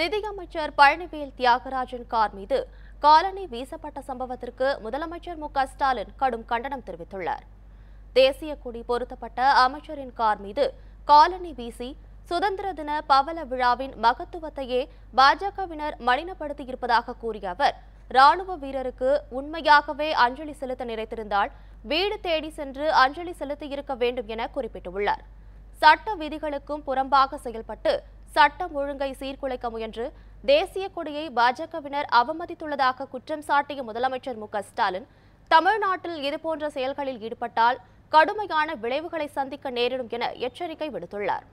நிதியமைச்சர் பழனிவேல் தியாகராஜன் கார் மீது காலனி வீசப்பட்ட சம்பவத்திற்கு முதலமைச்சர் மு ஸ்டாலின் கடும் கண்டனம் தெரிவித்துள்ளார் தேசிய கொடி பொருத்தப்பட்ட அமைச்சரின் கார் மீது காலனி வீசி சுதந்திர தின பவல விழாவின் மகத்துவத்தையே பாஜகவினர் மலினப்படுத்தியிருப்பதாக கூறிய அவர் ராணுவ வீரருக்கு உண்மையாகவே அஞ்சலி செலுத்த நினைத்திருந்தால் வீடு தேடி சென்று அஞ்சலி செலுத்தியிருக்க வேண்டும் என குறிப்பிட்டுள்ளார் சட்ட விதிகளுக்கும் புறம்பாக செயல்பட்டு சட்டம் ஒழுங்கை சீர்குலைக்க முயன்று தேசிய கொடியை பாஜகவினர் அவமதித்துள்ளதாக குற்றம் சாட்டிய முதலமைச்சர் மு ஸ்டாலின் தமிழ்நாட்டில் இதுபோன்ற செயல்களில் ஈடுபட்டால் கடுமையான விளைவுகளை சந்திக்க நேரிடும் என எச்சரிக்கை விடுத்துள்ளார்